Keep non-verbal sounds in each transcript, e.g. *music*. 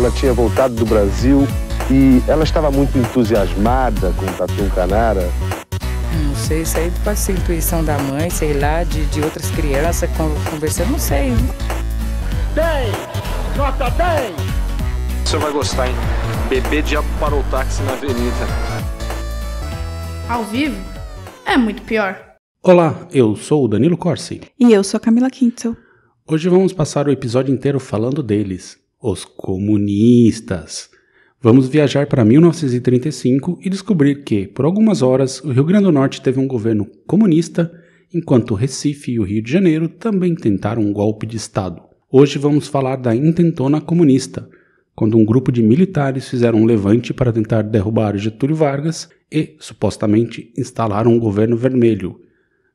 Ela tinha voltado do Brasil e ela estava muito entusiasmada com o Tatu Canara. Não sei, isso aí pode ser intuição da mãe, sei lá, de, de outras crianças conversando, não sei. bem Nota bem Você vai gostar, hein? Bebê diabo parou o táxi na avenida. Ao vivo é muito pior. Olá, eu sou o Danilo Corsi. E eu sou a Camila Quintel Hoje vamos passar o episódio inteiro falando deles, os comunistas. Vamos viajar para 1935 e descobrir que, por algumas horas, o Rio Grande do Norte teve um governo comunista, enquanto Recife e o Rio de Janeiro também tentaram um golpe de Estado. Hoje vamos falar da intentona comunista, quando um grupo de militares fizeram um levante para tentar derrubar Getúlio Vargas e, supostamente, instalaram um governo vermelho.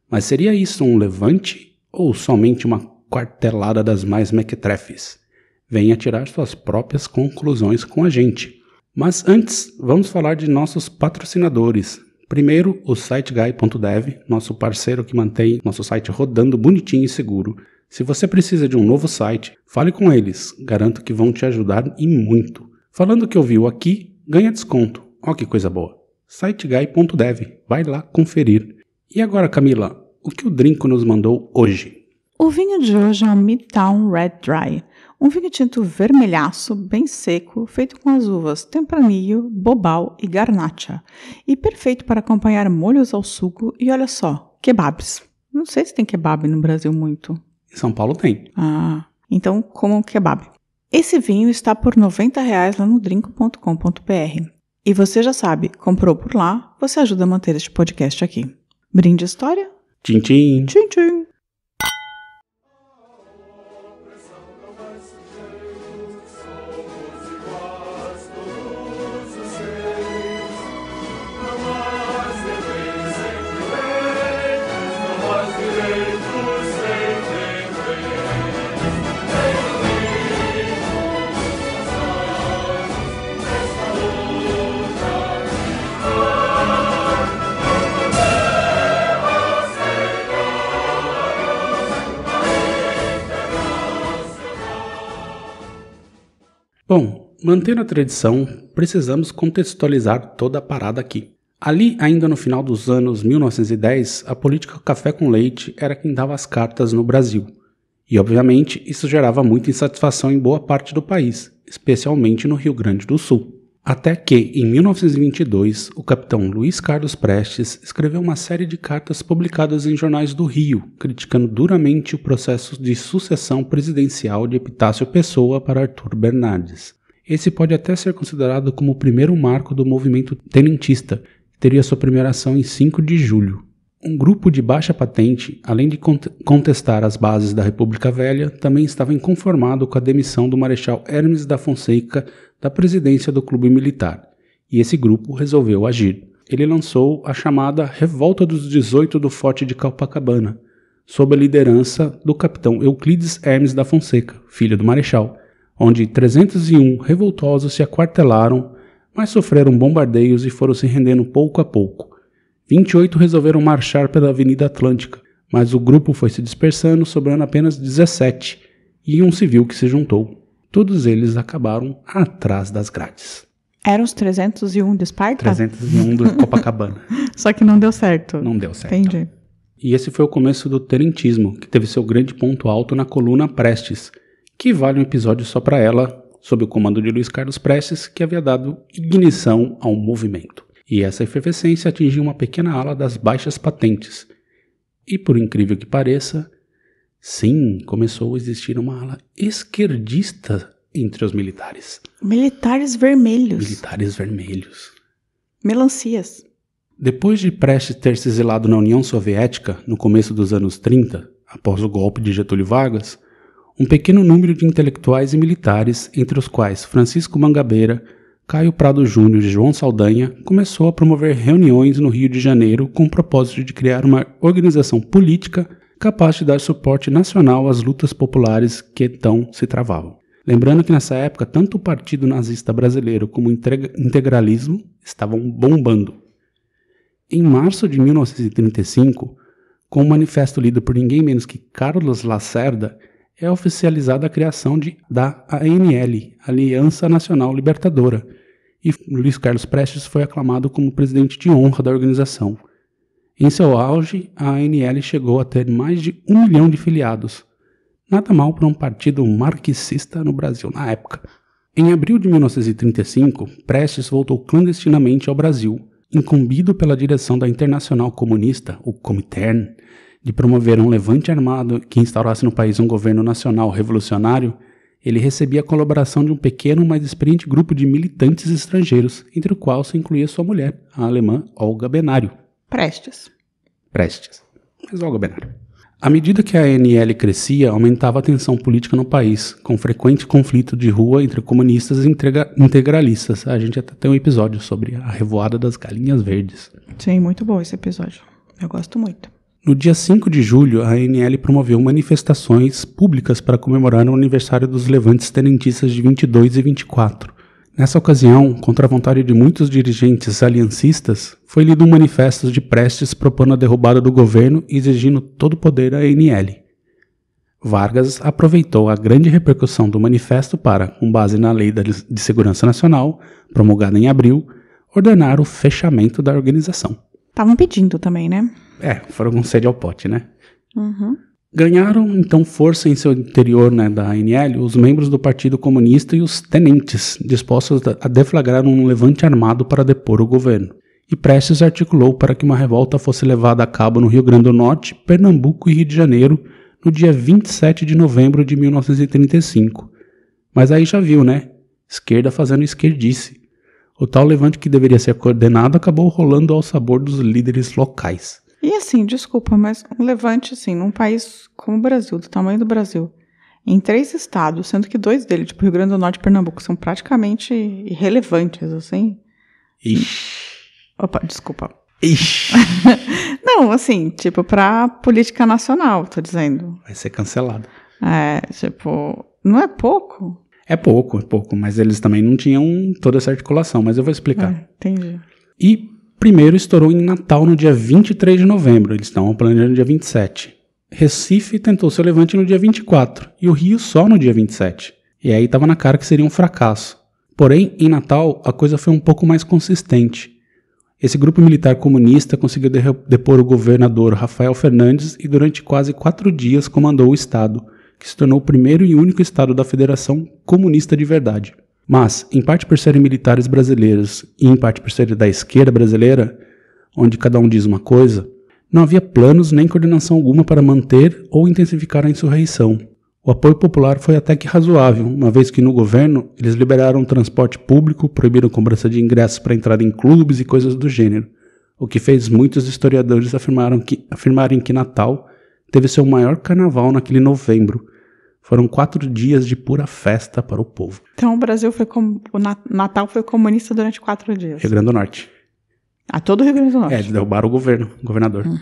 Mas seria isso um levante ou somente uma quartelada das mais mequetrefes? venha tirar suas próprias conclusões com a gente. Mas antes, vamos falar de nossos patrocinadores. Primeiro, o siteguy.dev, nosso parceiro que mantém nosso site rodando bonitinho e seguro. Se você precisa de um novo site, fale com eles, garanto que vão te ajudar e muito. Falando que ouviu aqui, ganha desconto. Ó que coisa boa. siteguy.dev, vai lá conferir. E agora, Camila, o que o Drinco nos mandou hoje? O vinho de hoje é o Midtown Red Dry um vinho tinto vermelhaço, bem seco, feito com as uvas Tempranillo, Bobal e Garnacha, e perfeito para acompanhar molhos ao suco e olha só, kebabs. Não sei se tem kebab no Brasil muito. Em São Paulo tem. Ah, então como um kebab. Esse vinho está por R$ 90 lá no drinco.com.br. E você já sabe, comprou por lá, você ajuda a manter este podcast aqui. Brinde história? Tchim, tchim. Tchim, tchim. Mantendo a tradição, precisamos contextualizar toda a parada aqui. Ali, ainda no final dos anos 1910, a política café com leite era quem dava as cartas no Brasil. E, obviamente, isso gerava muita insatisfação em boa parte do país, especialmente no Rio Grande do Sul. Até que, em 1922, o capitão Luiz Carlos Prestes escreveu uma série de cartas publicadas em jornais do Rio, criticando duramente o processo de sucessão presidencial de Epitácio Pessoa para Arthur Bernardes. Esse pode até ser considerado como o primeiro marco do movimento tenentista, que teria sua primeira ação em 5 de julho. Um grupo de baixa patente, além de contestar as bases da República Velha, também estava inconformado com a demissão do Marechal Hermes da Fonseca da presidência do clube militar, e esse grupo resolveu agir. Ele lançou a chamada Revolta dos 18 do Forte de Copacabana, sob a liderança do capitão Euclides Hermes da Fonseca, filho do Marechal onde 301 revoltosos se aquartelaram, mas sofreram bombardeios e foram se rendendo pouco a pouco. 28 resolveram marchar pela Avenida Atlântica, mas o grupo foi se dispersando, sobrando apenas 17 e um civil que se juntou. Todos eles acabaram atrás das grades. Eram os 301 de Esparta? 301 do *laughs* Copacabana. Só que não deu certo. Não deu certo. Entendi. E esse foi o começo do Terentismo, que teve seu grande ponto alto na coluna Prestes, que vale um episódio só para ela, sob o comando de Luiz Carlos Prestes, que havia dado ignição ao movimento. E essa efervescência atingiu uma pequena ala das baixas patentes. E por incrível que pareça, sim, começou a existir uma ala esquerdista entre os militares. Militares vermelhos. Militares vermelhos. Melancias. Depois de Prestes ter se exilado na União Soviética no começo dos anos 30, após o golpe de Getúlio Vargas, um pequeno número de intelectuais e militares, entre os quais Francisco Mangabeira, Caio Prado Júnior e João Saldanha, começou a promover reuniões no Rio de Janeiro com o propósito de criar uma organização política capaz de dar suporte nacional às lutas populares que então se travavam. Lembrando que nessa época, tanto o Partido Nazista Brasileiro como o integralismo estavam bombando. Em março de 1935, com um manifesto lido por ninguém menos que Carlos Lacerda, é oficializada a criação de, da ANL, Aliança Nacional Libertadora, e Luiz Carlos Prestes foi aclamado como presidente de honra da organização. Em seu auge, a ANL chegou a ter mais de um milhão de filiados. Nada mal para um partido marxista no Brasil na época. Em abril de 1935, Prestes voltou clandestinamente ao Brasil, incumbido pela direção da Internacional Comunista, o Comitern, de promover um levante armado que instaurasse no país um governo nacional revolucionário, ele recebia a colaboração de um pequeno, mas experiente grupo de militantes estrangeiros, entre o qual se incluía sua mulher, a alemã Olga Benário. Prestes. Prestes. Mas Olga Benário. À medida que a ANL crescia, aumentava a tensão política no país, com frequente conflito de rua entre comunistas e integralistas. A gente até tem um episódio sobre a revoada das galinhas verdes. Sim, muito bom esse episódio. Eu gosto muito. No dia 5 de julho, a ANL promoveu manifestações públicas para comemorar o aniversário dos levantes tenentistas de 22 e 24. Nessa ocasião, contra a vontade de muitos dirigentes aliancistas, foi lido um manifesto de prestes propondo a derrubada do governo e exigindo todo o poder à ANL. Vargas aproveitou a grande repercussão do manifesto para, com base na Lei de Segurança Nacional, promulgada em abril, ordenar o fechamento da organização. Estavam pedindo também, né? É, foram um ao pote, né? Uhum. Ganharam então força em seu interior né, da ANL os membros do Partido Comunista e os tenentes, dispostos a deflagrar um levante armado para depor o governo. E Prestes articulou para que uma revolta fosse levada a cabo no Rio Grande do Norte, Pernambuco e Rio de Janeiro no dia 27 de novembro de 1935. Mas aí já viu, né? Esquerda fazendo esquerdice. O tal levante que deveria ser coordenado acabou rolando ao sabor dos líderes locais. E assim, desculpa, mas um levante assim, num país como o Brasil, do tamanho do Brasil, em três estados, sendo que dois deles, tipo Rio Grande do Norte e Pernambuco, são praticamente irrelevantes, assim. Ixi. Opa, desculpa. Ixi. *laughs* Não, assim, tipo, pra política nacional, tô dizendo. Vai ser cancelado. É, tipo, não é pouco? É pouco, é pouco, mas eles também não tinham toda essa articulação, mas eu vou explicar. É, entendi. E primeiro estourou em Natal no dia 23 de novembro, eles estavam planejando no dia 27. Recife tentou seu levante no dia 24 e o Rio só no dia 27. E aí estava na cara que seria um fracasso. Porém, em Natal, a coisa foi um pouco mais consistente. Esse grupo militar comunista conseguiu depor o governador Rafael Fernandes e, durante quase quatro dias, comandou o Estado, que se tornou o primeiro e único Estado da Federação Comunista de Verdade. Mas, em parte por serem militares brasileiros e em parte por serem da esquerda brasileira, onde cada um diz uma coisa, não havia planos nem coordenação alguma para manter ou intensificar a insurreição. O apoio popular foi até que razoável, uma vez que no governo eles liberaram o transporte público, proibiram cobrança de ingressos para entrada em clubes e coisas do gênero, o que fez muitos historiadores afirmaram que, afirmarem que Natal teve seu maior carnaval naquele novembro, foram quatro dias de pura festa para o povo. Então o Brasil foi com... o Natal foi comunista durante quatro dias. Rio Grande do Norte. A todo o Rio Grande do Norte. É, derrubaram o governo, o governador. Uhum.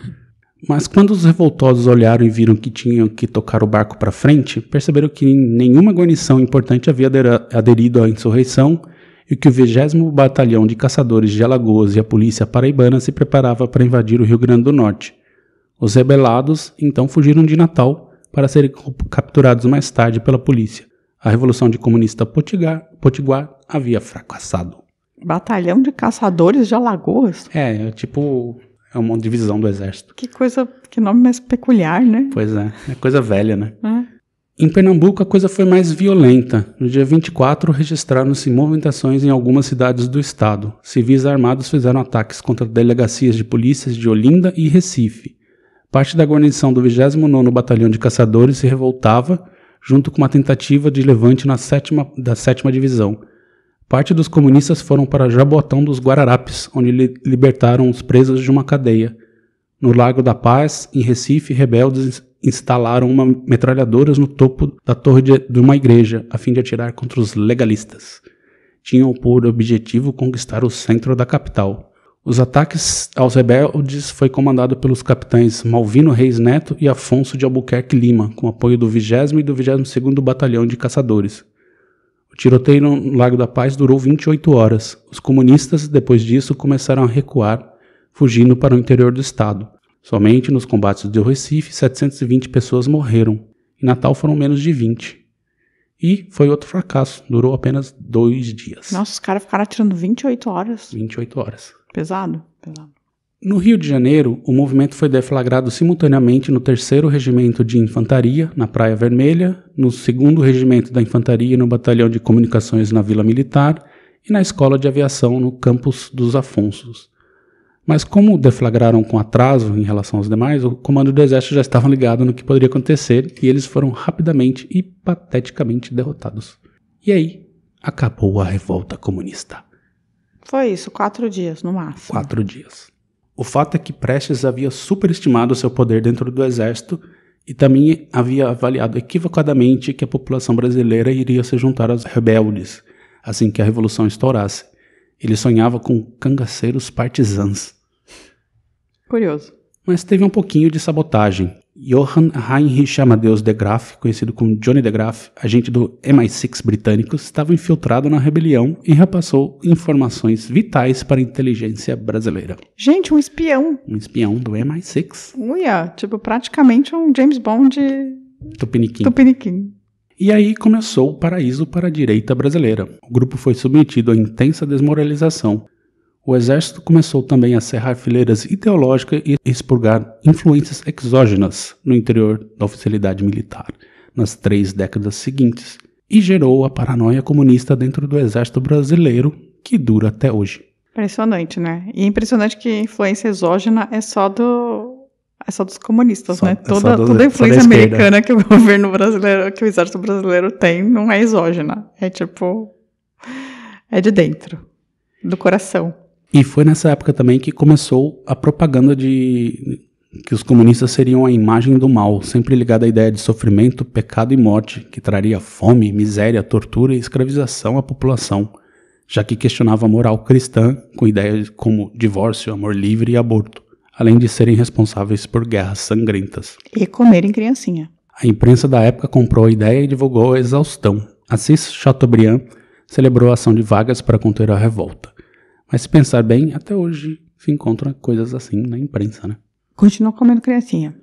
Mas quando os revoltosos olharam e viram que tinham que tocar o barco para frente, perceberam que nenhuma guarnição importante havia aderido à insurreição e que o 20 Batalhão de Caçadores de Alagoas e a Polícia Paraibana se preparava para invadir o Rio Grande do Norte. Os rebelados então fugiram de Natal para serem capturados mais tarde pela polícia. A revolução de comunista Potiguar, Potiguar havia fracassado. Batalhão de caçadores de Alagoas? É, é, tipo, é uma divisão do exército. Que coisa, que nome mais peculiar, né? Pois é, é coisa velha, né? É. Em Pernambuco, a coisa foi mais violenta. No dia 24, registraram-se movimentações em algumas cidades do estado. Civis armados fizeram ataques contra delegacias de polícias de Olinda e Recife parte da guarnição do 29 Batalhão de Caçadores se revoltava, junto com uma tentativa de levante na sétima, da 7 Divisão. Parte dos comunistas foram para Jabotão dos Guararapes, onde li libertaram os presos de uma cadeia. No Lago da Paz, em Recife, rebeldes instalaram uma metralhadoras no topo da torre de, de uma igreja, a fim de atirar contra os legalistas. Tinham por objetivo conquistar o centro da capital. Os ataques aos rebeldes foi comandado pelos capitães Malvino Reis Neto e Afonso de Albuquerque Lima, com apoio do 20 e do 22º Batalhão de Caçadores. O tiroteio no Lago da Paz durou 28 horas. Os comunistas, depois disso, começaram a recuar, fugindo para o interior do estado. Somente nos combates de Recife, 720 pessoas morreram. Em Natal foram menos de 20. E foi outro fracasso, durou apenas dois dias. Nossa, os caras ficaram atirando 28 horas. 28 horas. Pesado? Pesado. No Rio de Janeiro, o movimento foi deflagrado simultaneamente no 3 Regimento de Infantaria, na Praia Vermelha, no 2 Regimento da Infantaria, no Batalhão de Comunicações na Vila Militar e na Escola de Aviação, no Campus dos Afonsos. Mas como deflagraram com atraso em relação aos demais, o comando do exército já estava ligado no que poderia acontecer e eles foram rapidamente e pateticamente derrotados. E aí, acabou a revolta comunista. Foi isso, quatro dias no máximo. Quatro dias. O fato é que Prestes havia superestimado seu poder dentro do exército e também havia avaliado equivocadamente que a população brasileira iria se juntar aos rebeldes assim que a revolução estourasse. Ele sonhava com cangaceiros partisans. Curioso mas teve um pouquinho de sabotagem. Johann Heinrich Amadeus de Graaf, conhecido como Johnny de Graaf, agente do MI6 britânico, estava infiltrado na rebelião e repassou informações vitais para a inteligência brasileira. Gente, um espião. Um espião do MI6. Uia, tipo praticamente um James Bond Tupiniquim. Tupiniquim. E aí começou o paraíso para a direita brasileira. O grupo foi submetido a intensa desmoralização, o exército começou também a cerrar fileiras ideológicas e expurgar influências exógenas no interior da oficialidade militar nas três décadas seguintes e gerou a paranoia comunista dentro do exército brasileiro que dura até hoje. Impressionante, né? E é impressionante que a influência exógena é só do é só dos comunistas, só, né? É toda, é do, toda a influência americana que o *laughs* governo brasileiro, que o exército brasileiro tem, não é exógena. É tipo. É de dentro, do coração. E foi nessa época também que começou a propaganda de que os comunistas seriam a imagem do mal, sempre ligada à ideia de sofrimento, pecado e morte, que traria fome, miséria, tortura e escravização à população, já que questionava a moral cristã com ideias como divórcio, amor livre e aborto, além de serem responsáveis por guerras sangrentas. E comerem criancinha. A imprensa da época comprou a ideia e divulgou a exaustão. Assis Chateaubriand celebrou a ação de vagas para conter a revolta. Mas se pensar bem, até hoje se encontra coisas assim na imprensa, né? Continua comendo criancinha.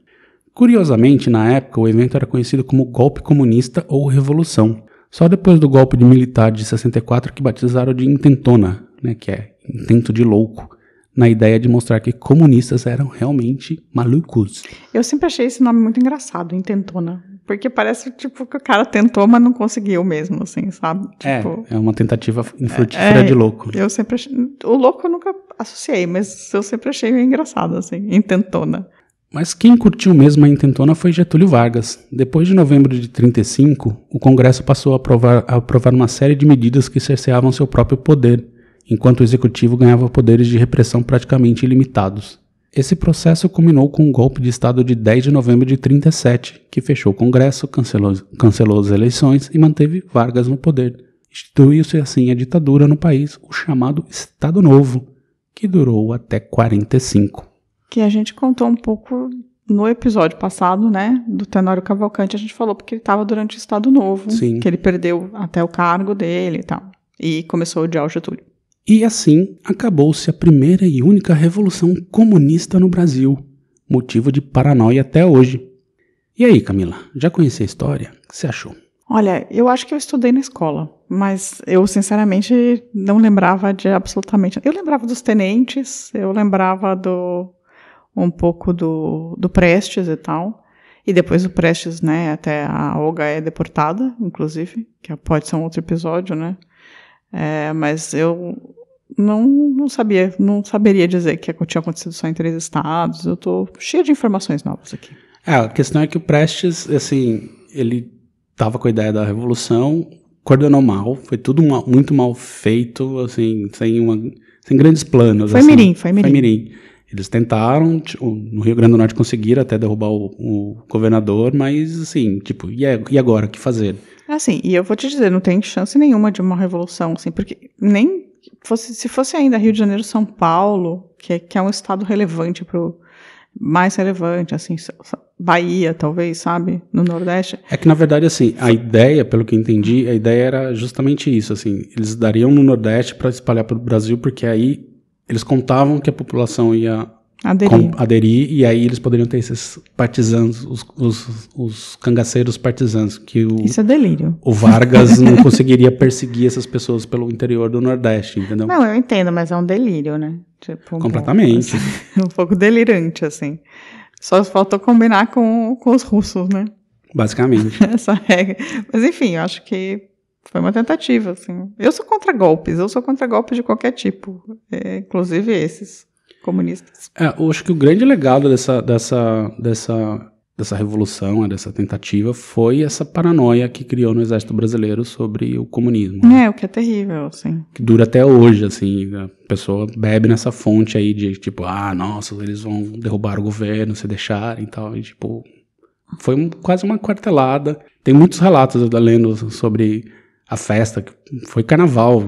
Curiosamente, na época, o evento era conhecido como golpe comunista ou revolução. Só depois do golpe de militar de 64 que batizaram de intentona, né, que é intento de louco, na ideia de mostrar que comunistas eram realmente malucos. Eu sempre achei esse nome muito engraçado, intentona. Porque parece, tipo, que o cara tentou, mas não conseguiu mesmo, assim, sabe? É, tipo, é, é uma tentativa infrutífera é, de louco. Eu sempre achei, O louco eu nunca associei, mas eu sempre achei meio engraçado, assim, intentona. Mas quem curtiu mesmo a intentona foi Getúlio Vargas. Depois de novembro de 35, o Congresso passou a aprovar, a aprovar uma série de medidas que cerceavam seu próprio poder, enquanto o Executivo ganhava poderes de repressão praticamente ilimitados. Esse processo culminou com o golpe de Estado de 10 de novembro de 37, que fechou o Congresso, cancelou, cancelou as eleições e manteve Vargas no poder. Instituiu-se assim a ditadura no país, o chamado Estado Novo, que durou até 45. Que a gente contou um pouco no episódio passado, né, do Tenório Cavalcante, a gente falou porque ele estava durante o Estado Novo, Sim. que ele perdeu até o cargo dele e tal, e começou a odiar o Getúlio. E assim acabou-se a primeira e única revolução comunista no Brasil, motivo de paranoia até hoje. E aí, Camila, já conhecia a história? O que você achou? Olha, eu acho que eu estudei na escola, mas eu sinceramente não lembrava de absolutamente. Eu lembrava dos tenentes, eu lembrava do um pouco do, do Prestes e tal. E depois o Prestes, né? Até a Olga é deportada, inclusive, que pode ser um outro episódio, né? É, mas eu não, não sabia, não saberia dizer que tinha acontecido só em três estados. Eu estou cheio de informações novas aqui. É, a questão é que o Prestes, assim, ele estava com a ideia da revolução, coordenou mal, foi tudo muito mal feito, assim, sem, uma, sem grandes planos. Foi assim, mirim, foi mirim. Foi mirim. Eles tentaram, tipo, no Rio Grande do Norte conseguiram até derrubar o, o governador, mas assim, tipo, e, é, e agora, o que fazer? Assim, e eu vou te dizer, não tem chance nenhuma de uma revolução, assim, porque nem fosse, se fosse ainda Rio de Janeiro, São Paulo, que é, que é um estado relevante para mais relevante, assim, Bahia, talvez, sabe, no Nordeste. É que na verdade, assim, a ideia, pelo que entendi, a ideia era justamente isso, assim, eles dariam no Nordeste para espalhar para o Brasil, porque aí eles contavam que a população ia aderir. Com, aderir, e aí eles poderiam ter esses partisanos, os, os, os cangaceiros partisanos. Que o, Isso é delírio. O Vargas não *laughs* conseguiria perseguir essas pessoas pelo interior do Nordeste, entendeu? Não, eu entendo, mas é um delírio, né? Tipo, um Completamente. Pouco, assim, *laughs* um pouco delirante, assim. Só faltou combinar com, com os russos, né? Basicamente. *laughs* Essa regra. Mas enfim, eu acho que foi uma tentativa, assim. Eu sou contra golpes, eu sou contra golpes de qualquer tipo, é, inclusive esses comunistas. É, eu acho que o grande legado dessa, dessa, dessa, dessa revolução, né, dessa tentativa, foi essa paranoia que criou no exército brasileiro sobre o comunismo. Né? É, o que é terrível, assim. Que dura até hoje, assim, a pessoa bebe nessa fonte aí de, tipo, ah, nossa, eles vão derrubar o governo se deixarem e tal, e tipo... Foi um, quase uma quartelada. Tem muitos relatos, eu lendo sobre a festa, que foi carnaval,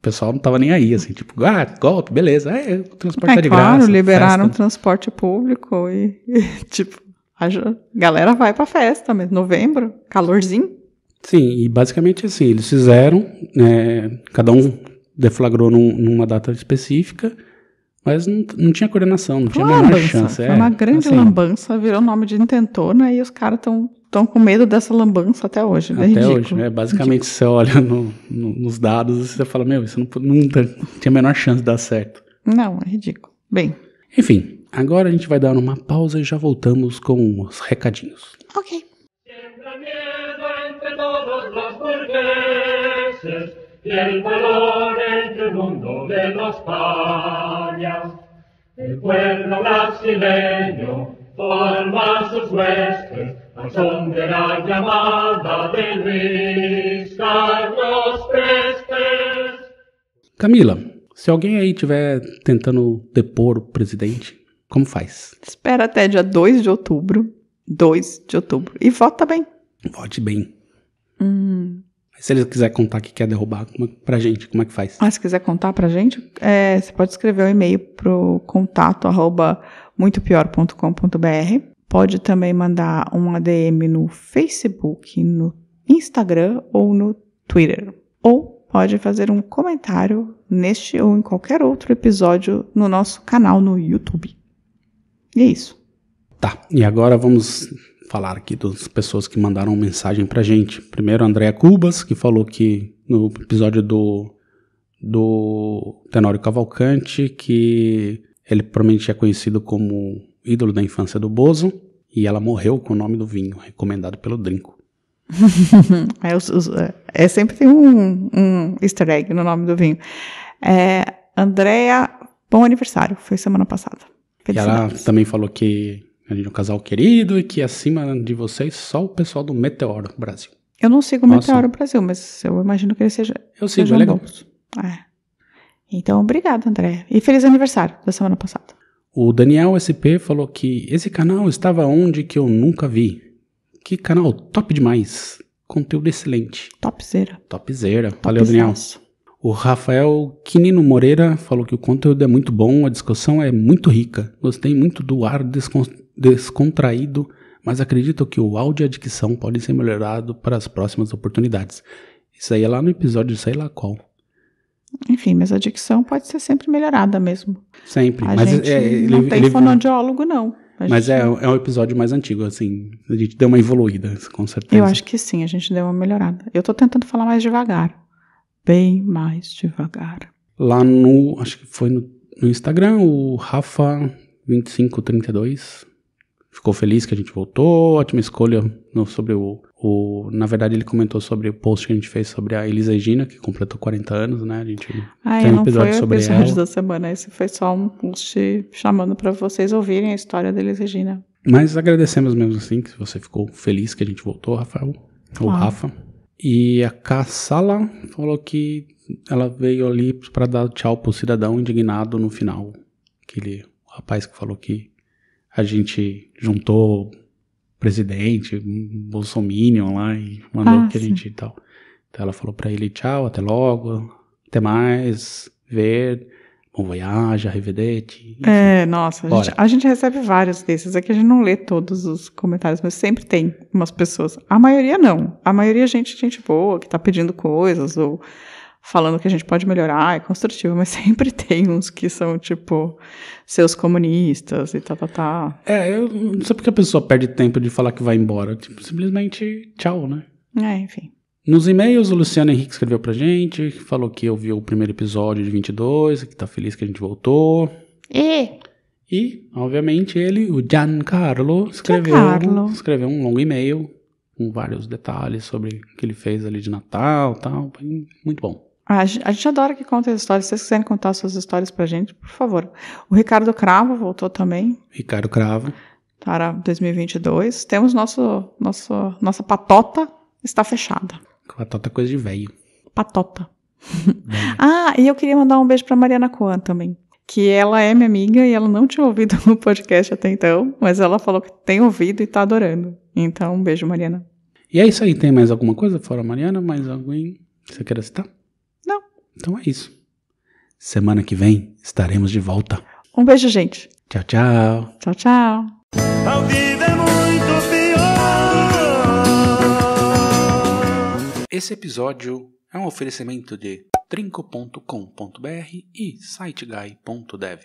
o pessoal não estava nem aí, assim, tipo, ah, golpe, beleza, é, o transporte é, é de claro, graça. Claro, liberaram festa. transporte público e, *laughs* e, tipo, a galera vai pra festa, mas novembro, calorzinho. Sim, e basicamente assim, eles fizeram, né, cada um deflagrou num, numa data específica, mas não, não tinha coordenação, não tinha nenhuma a menor chance. Foi é, uma grande assim, lambança, virou nome de intentona né, e os caras estão estão com medo dessa lambança até hoje, né? Até Ridículo. hoje, né? Basicamente, Ridículo. você olha no, no, nos dados e você fala, meu, isso não, não tinha a menor chance de dar certo. Não, é ridículo. Bem. Enfim, agora a gente vai dar uma pausa e já voltamos com os recadinhos. Ok. y el valor entre mundo sus huestes Ascenderá llamada de Luiz Carlos Prestes. Camila, se alguém aí tiver tentando depor o presidente, como faz? Espera até dia 2 de outubro. 2 de outubro. E vota bem. Vote bem. Hum. Se ele quiser contar que quer derrubar como, é, pra gente, como é que faz? Ah, se quiser contar pra gente, é, você pode escrever um e-mail pro contato arroba muito pior.com.br Pode também mandar uma DM no Facebook, no Instagram ou no Twitter. Ou pode fazer um comentário neste ou em qualquer outro episódio no nosso canal no YouTube. E é isso. Tá, e agora vamos falar aqui das pessoas que mandaram mensagem pra gente. Primeiro, Andréa Cubas, que falou que no episódio do, do Tenório Cavalcante, que ele provavelmente é conhecido como ídolo da infância do Bozo, e ela morreu com o nome do vinho, recomendado pelo Drinco. *laughs* É, é, é, sempre tem um, um, easter egg no nome do vinho. É, Andréa, bom aniversário, foi semana passada. E ela também falou que a gente é um casal querido e que acima de vocês só o pessoal do Meteoro Brasil. Eu não sigo o Meteoro Brasil, mas eu imagino que ele seja. Eu sigo, é legal. É. Então, obrigada, André. E feliz aniversário da semana passada. O Daniel SP falou que esse canal estava onde que eu nunca vi. Que canal top demais. Conteúdo excelente. Topzera. Topzera. Top Valeu, Daniel. O Rafael Quinino Moreira falou que o conteúdo é muito bom, a discussão é muito rica. Gostei muito do ar descontraído, mas acredito que o áudio e a dicção podem ser melhorado para as próximas oportunidades. Isso aí é lá no episódio, sei lá qual. Enfim, mas a dicção pode ser sempre melhorada mesmo. Sempre. A mas gente é, ele, é, não tem ele, fonoaudiólogo, não. A mas gente... é, é um episódio mais antigo, assim. A gente deu uma evoluída, com certeza. Eu acho que sim, a gente deu uma melhorada. Eu tô tentando falar mais devagar. Bem mais devagar. Lá no. Acho que foi no, no Instagram, o Rafa2532. Ficou feliz que a gente voltou. Ótima escolha no, sobre o o, na verdade, ele comentou sobre o post que a gente fez sobre a Elisa Gina, que completou 40 anos, né? A gente ah, tem um episódio sobre episódio ela. da semana, esse foi só um post chamando para vocês ouvirem a história da Elisa Gina. Mas agradecemos mesmo assim, que você ficou feliz que a gente voltou, Rafael. Ou ah. Rafa. E a Kassala falou que ela veio ali para dar tchau pro cidadão indignado no final. Aquele rapaz que falou que a gente juntou presidente, um bolsominion lá, e mandou ah, que a gente e tal. Então ela falou para ele, tchau, até logo, até mais, ver, bom voyage, arrivederci. É, nossa, a gente, a gente, recebe vários desses, aqui que a gente não lê todos os comentários, mas sempre tem umas pessoas, a maioria não, a maioria é gente, gente boa, que tá pedindo coisas, ou falando que a gente pode melhorar, é construtivo, mas *laughs* sempre tem uns que são, tipo, seus comunistas e tá, tá, tá. É, eu não sei porque a pessoa perde tempo de falar que vai embora. Tipo, simplesmente tchau, né? É, enfim. Nos e-mails, o Luciano Henrique escreveu pra gente, falou que ouviu o primeiro episódio de 22, que tá feliz que a gente voltou. E... E, obviamente, ele, o Giancarlo, escreveu, Giancarlo. escreveu um longo e-mail com vários detalhes sobre o que ele fez ali de Natal tal. Muito bom. A gente adora que contem as histórias. Se vocês quiserem contar suas histórias pra gente, por favor. O Ricardo Cravo voltou também. Ricardo Cravo. Para 2022. Temos nosso, nosso, nossa patota está fechada. Patota é coisa de velho. Patota. *laughs* ah, e eu queria mandar um beijo pra Mariana Coan também. Que ela é minha amiga e ela não tinha ouvido no *laughs* podcast até então, mas ela falou que tem ouvido e tá adorando. Então, um beijo, Mariana. E é isso aí. Tem mais alguma coisa fora Mariana? Mais alguém que você queira citar? Então é isso. Semana que vem estaremos de volta. Um beijo, gente. Tchau, tchau. Tchau, tchau. A vida é muito pior. Esse episódio é um oferecimento de trinco.com.br e siteguy.dev.